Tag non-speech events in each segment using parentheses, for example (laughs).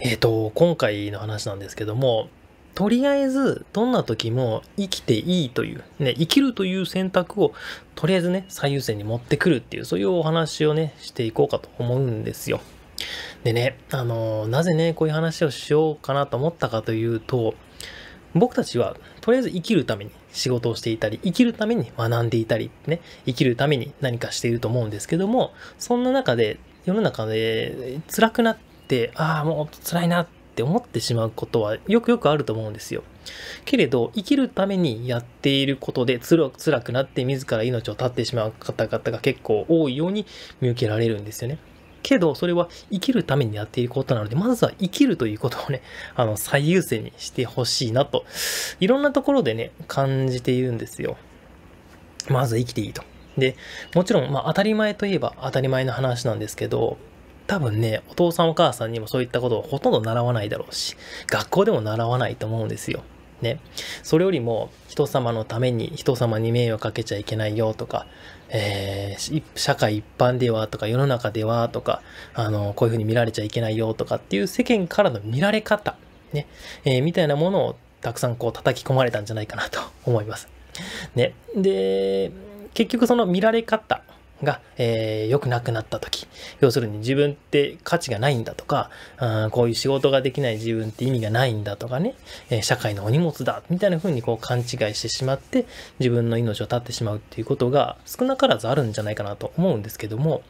えっ、ー、と、今回の話なんですけども、とりあえず、どんな時も生きていいという、ね、生きるという選択を、とりあえずね、最優先に持ってくるっていう、そういうお話をね、していこうかと思うんですよ。でね、あの、なぜね、こういう話をしようかなと思ったかというと、僕たちは、とりあえず生きるために仕事をしていたり、生きるために学んでいたり、ね、生きるために何かしていると思うんですけども、そんな中で、世の中で辛くなっ、ああ、もう辛いなって思ってしまうことはよくよくあると思うんですよ。けれど、生きるためにやっていることで辛くなって自ら命を絶ってしまう方々が結構多いように見受けられるんですよね。けど、それは生きるためにやっていることなので、まずは生きるということをね、あの、最優先にしてほしいなと、いろんなところでね、感じているんですよ。まず生きていいと。で、もちろん、まあ、当たり前といえば当たり前の話なんですけど、多分ね、お父さんお母さんにもそういったことをほとんど習わないだろうし、学校でも習わないと思うんですよ。ね。それよりも、人様のために、人様に迷惑かけちゃいけないよとか、えー、社会一般ではとか、世の中ではとか、あの、こういうふうに見られちゃいけないよとかっていう世間からの見られ方、ね、えー、みたいなものをたくさんこう叩き込まれたんじゃないかなと思います。ね。で、結局その見られ方、が、えー、良くなくなった時要するに自分って価値がないんだとか、うん、こういう仕事ができない自分って意味がないんだとかね、えー、社会のお荷物だみたいな風にこう勘違いしてしまって自分の命を絶ってしまうっていうことが少なからずあるんじゃないかなと思うんですけども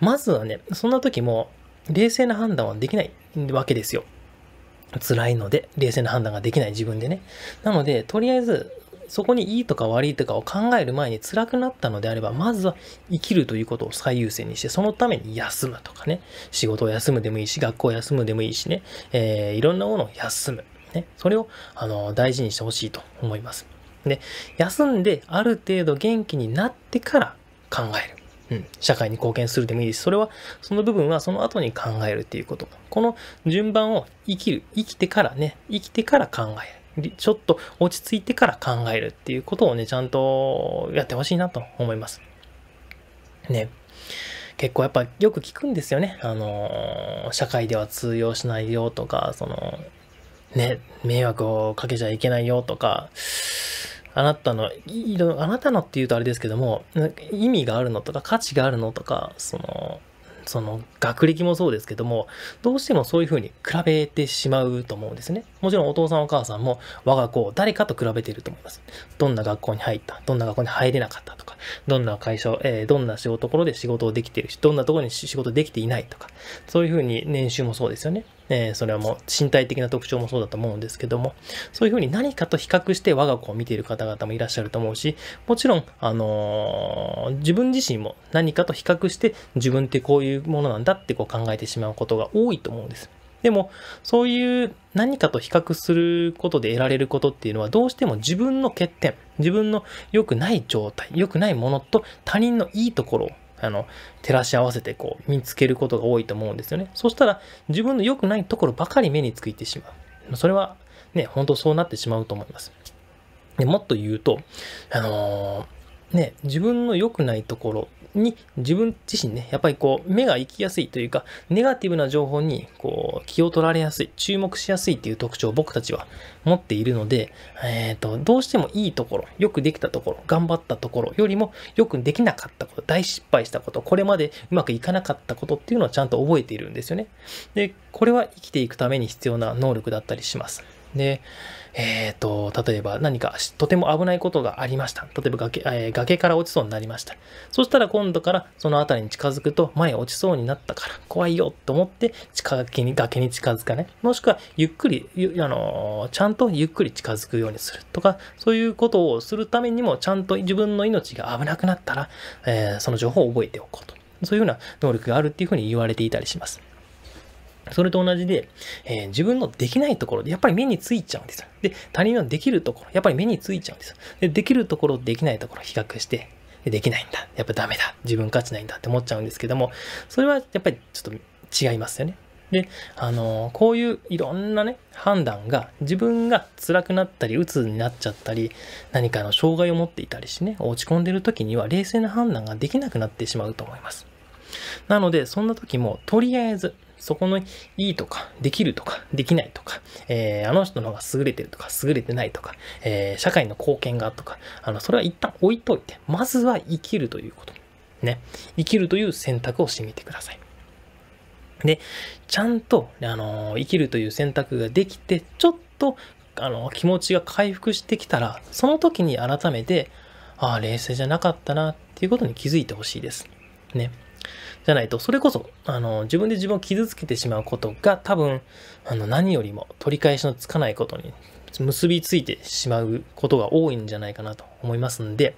まずはねそんな時も冷静な判断はできないわけですよ。辛いので、冷静な判断ができない自分でね。なので、とりあえず、そこにいいとか悪いとかを考える前に辛くなったのであれば、まずは生きるということを最優先にして、そのために休むとかね、仕事を休むでもいいし、学校を休むでもいいしね、えー、いろんなものを休む。ね、それを、あの、大事にしてほしいと思います。で、休んである程度元気になってから考える。うん、社会に貢献するでもいいし、それは、その部分はその後に考えるっていうこと。この順番を生きる、生きてからね、生きてから考える。ちょっと落ち着いてから考えるっていうことをね、ちゃんとやってほしいなと思います。ね。結構やっぱよく聞くんですよね。あの、社会では通用しないよとか、その、ね、迷惑をかけちゃいけないよとか、あなたの、いろあなたのって言うとあれですけども、意味があるのとか価値があるのとか、その、その学歴もそうですけども、どうしてもそういうふうに比べてしまうと思うんですね。もちろんお父さんお母さんも我が子を誰かと比べていると思います。どんな学校に入った、どんな学校に入れなかったとか、どんな会社、えー、どんな仕事ところで仕事をできているし、どんなところに仕事できていないとか、そういうふうに年収もそうですよね。えー、それはもう身体的な特徴もそうだと思うんですけども、そういうふうに何かと比較して我が子を見ている方々もいらっしゃると思うし、もちろん、あのー、自分自身も何かと比較して自分ってこういうものなんだってこう考えてしまうことが多いと思うんです。でも、そういう何かと比較することで得られることっていうのは、どうしても自分の欠点、自分の良くない状態、良くないものと他人のいいところをあの、照らし合わせてこう、見つけることが多いと思うんですよね。そしたら、自分の良くないところばかり目についてしまう。それは、ね、本当そうなってしまうと思います。でもっと言うと、あのー、ね、自分の良くないところに自分自身ね、やっぱりこう、目が行きやすいというか、ネガティブな情報にこう、気を取られやすい、注目しやすいっていう特徴を僕たちは持っているので、えっ、ー、と、どうしてもいいところ、よくできたところ、頑張ったところよりも、よくできなかったこと、大失敗したこと、これまでうまくいかなかったことっていうのはちゃんと覚えているんですよね。で、これは生きていくために必要な能力だったりします。で、えっ、ー、と、例えば何かとても危ないことがありました。例えば崖,、えー、崖から落ちそうになりました。そしたら今度からその辺りに近づくと前落ちそうになったから怖いよと思って近崖に崖に近づかね、もしくはゆっくり、あのー、ちゃんとゆっくり近づくようにするとか、そういうことをするためにもちゃんと自分の命が危なくなったら、えー、その情報を覚えておこうと。そういうような能力があるっていうふうに言われていたりします。それと同じで、えー、自分のできないところでやっぱり目についちゃうんですよ。で、他人のできるところ、やっぱり目についちゃうんですよ。で、できるところ、できないところ比較して、できないんだ。やっぱダメだ。自分勝ちないんだって思っちゃうんですけども、それはやっぱりちょっと違いますよね。で、あのー、こういういろんなね、判断が自分が辛くなったり、鬱になっちゃったり、何かの障害を持っていたりしてね、落ち込んでる時には冷静な判断ができなくなってしまうと思います。なので、そんな時も、とりあえず、そこのいいとか、できるとか、できないとか、えー、あの人の方が優れてるとか、優れてないとか、えー、社会の貢献がとか、あの、それは一旦置いといて、まずは生きるということ。ね。生きるという選択をしてみてください。で、ちゃんと、あの生きるという選択ができて、ちょっと、あの気持ちが回復してきたら、その時に改めて、ああ、冷静じゃなかったな、っていうことに気づいてほしいです。ね。じゃないと、それこそ、あの、自分で自分を傷つけてしまうことが、多分、あの、何よりも取り返しのつかないことに結びついてしまうことが多いんじゃないかなと思いますんで、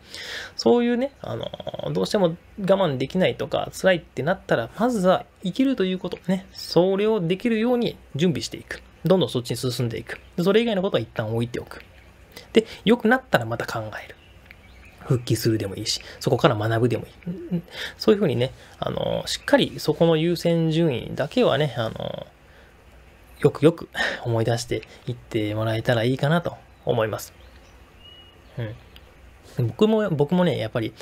そういうね、あの、どうしても我慢できないとか辛いってなったら、まずは生きるということね、それをできるように準備していく。どんどんそっちに進んでいく。それ以外のことは一旦置いておく。で、良くなったらまた考える。復帰するでもいいし、そこから学ぶでもいい。そういうふうにね、あの、しっかりそこの優先順位だけはね、あの、よくよく (laughs) 思い出していってもらえたらいいかなと思います。うん。僕も、僕もね、やっぱり、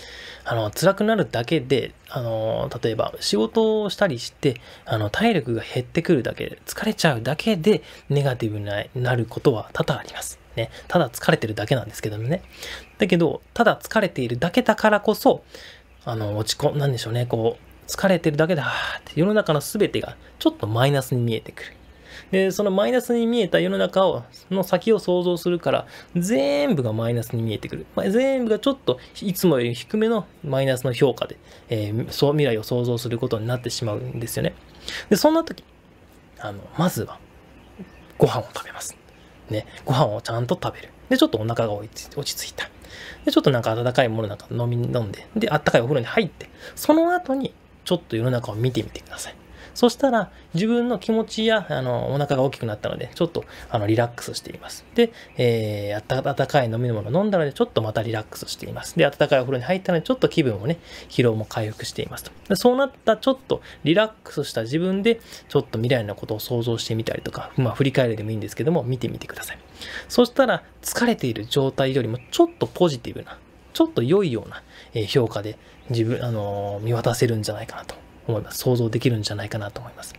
あの、辛くなるだけで、あの、例えば仕事をしたりして、あの、体力が減ってくるだけ、疲れちゃうだけで、ネガティブになることは多々あります。ね。ただ疲れてるだけなんですけどもね。だけど、ただ疲れているだけだからこそ、あの、落ち込ん、なんでしょうね、こう、疲れてるだけだって世の中の全てがちょっとマイナスに見えてくる。で、そのマイナスに見えた世の中を、の先を想像するから、全部がマイナスに見えてくる。まあ、全部がちょっと、いつもより低めのマイナスの評価で、えー、そう未来を想像することになってしまうんですよね。で、そんな時、あの、まずは、ご飯を食べます。ね、ご飯をちゃんと食べる。で、ちょっとお腹が落ち着いた。で、ちょっとなんか温かいものなんか飲み、飲んで、で、あったかいお風呂に入って、その後に、ちょっと世の中を見てみてください。そしたら、自分の気持ちや、あの、お腹が大きくなったので、ちょっと、あの、リラックスしています。で、えー、温かい飲み物を飲んだので、ちょっとまたリラックスしています。で、温かいお風呂に入ったので、ちょっと気分をね、疲労も回復していますと。でそうなった、ちょっとリラックスした自分で、ちょっと未来のことを想像してみたりとか、まあ、振り返るでもいいんですけども、見てみてください。そしたら、疲れている状態よりも、ちょっとポジティブな、ちょっと良いような評価で自分、あの見渡せるんじゃないかなと思います。想像できるんじゃないかなと思います。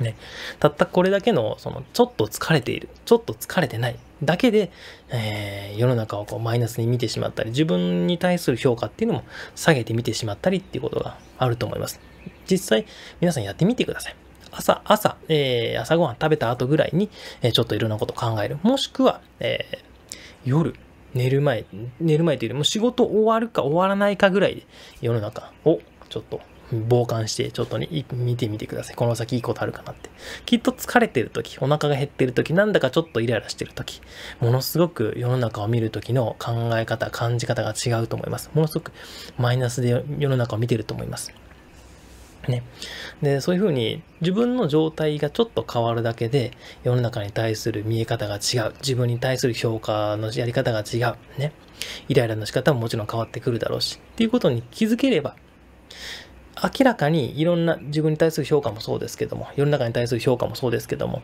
ね、たったこれだけの、その、ちょっと疲れている、ちょっと疲れてないだけで、えー、世の中をこうマイナスに見てしまったり、自分に対する評価っていうのも下げてみてしまったりっていうことがあると思います。実際、皆さんやってみてください。朝、朝、えー、朝ごはん食べた後ぐらいに、えー、ちょっといろんなこと考える。もしくは、えー、夜、寝る前、寝る前というよりも仕事終わるか終わらないかぐらいで世の中をちょっと傍観して、ちょっとね、見てみてください。この先いいことあるかなって。きっと疲れてる時、お腹が減ってる時、なんだかちょっとイライラしてる時、ものすごく世の中を見る時の考え方、感じ方が違うと思います。ものすごくマイナスで世の中を見てると思います。ね。で、そういうふうに自分の状態がちょっと変わるだけで世の中に対する見え方が違う。自分に対する評価のやり方が違う。ね。イライラの仕方ももちろん変わってくるだろうし。っていうことに気づければ明らかにいろんな自分に対する評価もそうですけども、世の中に対する評価もそうですけども、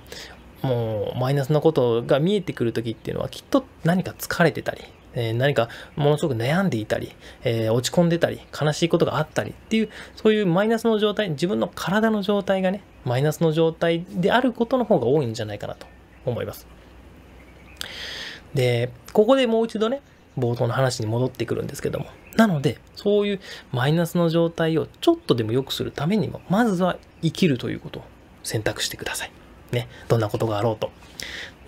もうマイナスなことが見えてくるときっていうのはきっと何か疲れてたり、えー、何かものすごく悩んでいたり、えー、落ち込んでたり、悲しいことがあったりっていう、そういうマイナスの状態、自分の体の状態がね、マイナスの状態であることの方が多いんじゃないかなと思います。で、ここでもう一度ね、冒頭の話に戻ってくるんですけども。なので、そういうマイナスの状態をちょっとでも良くするためにも、まずは生きるということを選択してください。ね。どんなことがあろうと。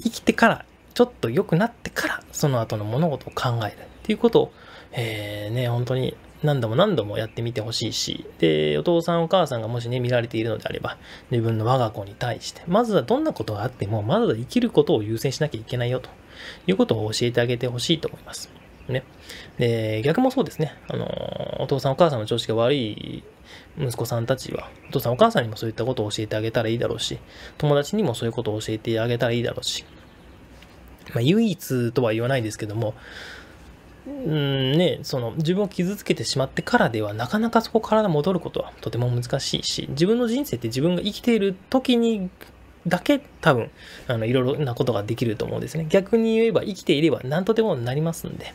生きてから、ちょっと良くなってから、その後の物事を考えるっていうことを、えー、ね、本当に何度も何度もやってみてほしいし、で、お父さんお母さんがもしね、見られているのであれば、自分の我が子に対して、まずはどんなことがあっても、まずは生きることを優先しなきゃいけないよと。いうことを教えてあげてほしいと思います。ね。で、逆もそうですね。あの、お父さんお母さんの調子が悪い息子さんたちは、お父さんお母さんにもそういったことを教えてあげたらいいだろうし、友達にもそういうことを教えてあげたらいいだろうし、まあ、唯一とは言わないですけども、うんね、その自分を傷つけてしまってからではなかなかそこから戻ることはとても難しいし自分の人生って自分が生きている時にだけ多分、あの、いろいろなことができると思うんですね。逆に言えば生きていれば何とでもなりますんで、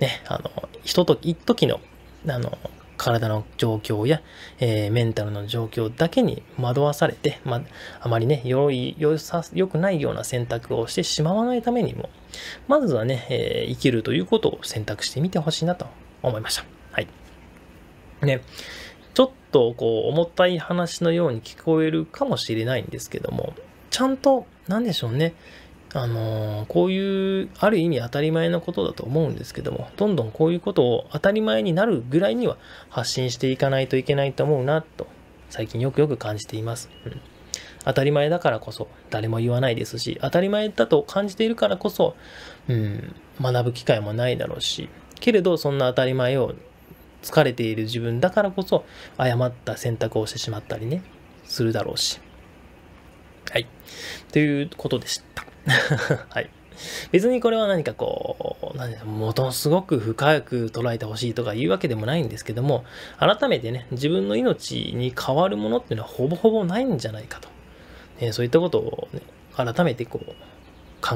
ね、あの、一時、一時の、あの、体の状況や、えー、メンタルの状況だけに惑わされて、まあ、あまりね、良い、良さ、良くないような選択をしてしまわないためにも、まずはね、えー、生きるということを選択してみてほしいなと思いました。はい。ね、ちょっとこう重たい話のように聞こえるかもしれないんですけども、ちゃんと、何でしょうね。あのー、こういう、ある意味当たり前のことだと思うんですけども、どんどんこういうことを当たり前になるぐらいには発信していかないといけないと思うな、と、最近よくよく感じています。うん当たり前だからこそ誰も言わないですし当たり前だと感じているからこそ、うん、学ぶ機会もないだろうしけれどそんな当たり前を疲れている自分だからこそ誤った選択をしてしまったりね、するだろうし。はい。ということでした。(laughs) はい。別にこれは何かこう、何かものすごく深く捉えてほしいとかいうわけでもないんですけども、改めてね、自分の命に変わるものっていうのはほぼほぼないんじゃないかと。ね、そういったことをね、改めてこう、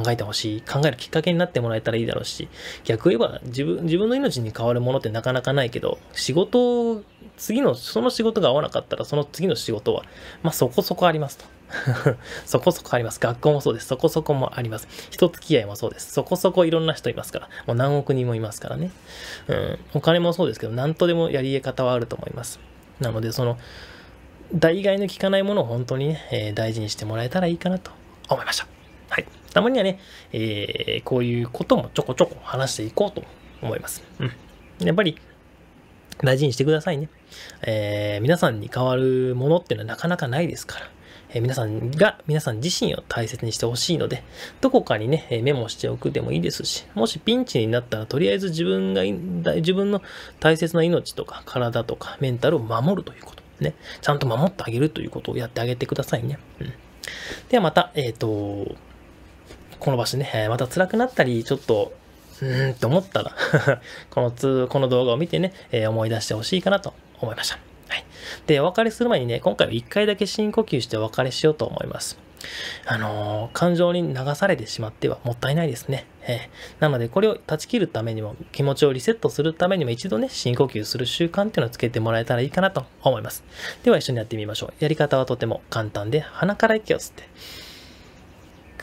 考えてほしい、考えるきっかけになってもらえたらいいだろうし、逆言えば自分、自分の命に変わるものってなかなかないけど、仕事、次の、その仕事が合わなかったら、その次の仕事は、まあそこそこありますと。(laughs) そこそこあります。学校もそうです。そこそこもあります。人付き合いもそうです。そこそこいろんな人いますから。もう何億人もいますからね。うん。お金もそうですけど、何とでもやり得方はあると思います。なので、その、代替の効かないものを本当にね、えー、大事にしてもらえたらいいかなと思いました。はい。たまにはね、えー、こういうこともちょこちょこ話していこうと思います。うん。やっぱり、大事にしてくださいね。えー、皆さんに変わるものっていうのはなかなかないですから。え皆さんが、皆さん自身を大切にしてほしいので、どこかにね、メモしておくでもいいですし、もしピンチになったら、とりあえず自分が、自分の大切な命とか、体とか、メンタルを守るということ。ね。ちゃんと守ってあげるということをやってあげてくださいね。うん。ではまた、えっ、ー、と、この場所ね、えまた辛くなったり、ちょっと、うーんと思ったら (laughs) このつ、この動画を見てね、えー、思い出してほしいかなと思いました。はい。で、お別れする前にね、今回は1回だけ深呼吸してお別れしようと思います。あのー、感情に流されてしまってはもったいないですね。えー、なので、これを断ち切るためにも、気持ちをリセットするためにも一度ね、深呼吸する習慣っていうのをつけてもらえたらいいかなと思います。では一緒にやってみましょう。やり方はとても簡単で、鼻から息を吸って、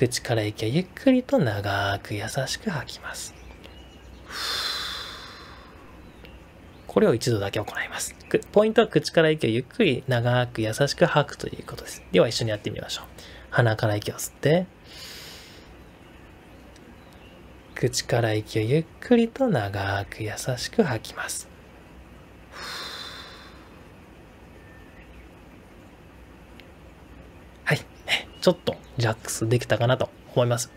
口から息をゆっくりと長く優しく吐きます。これを一度だけ行います。ポイントは口から息をゆっくり長く優しく吐くということです。では一緒にやってみましょう。鼻から息を吸って、口から息をゆっくりと長く優しく吐きます。ちょっとジャックスできたかなと思います。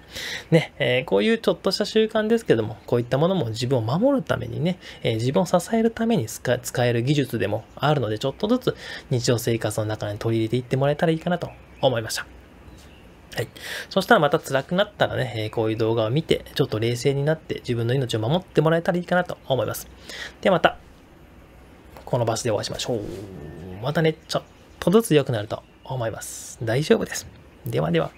ね、えー、こういうちょっとした習慣ですけども、こういったものも自分を守るためにね、えー、自分を支えるために使える技術でもあるので、ちょっとずつ日常生活の中に取り入れていってもらえたらいいかなと思いました。はい。そしたらまた辛くなったらね、えー、こういう動画を見て、ちょっと冷静になって自分の命を守ってもらえたらいいかなと思います。ではまた、この場所でお会いしましょう。またね、ちょっとずつ良くなると思います。大丈夫です。ではでは。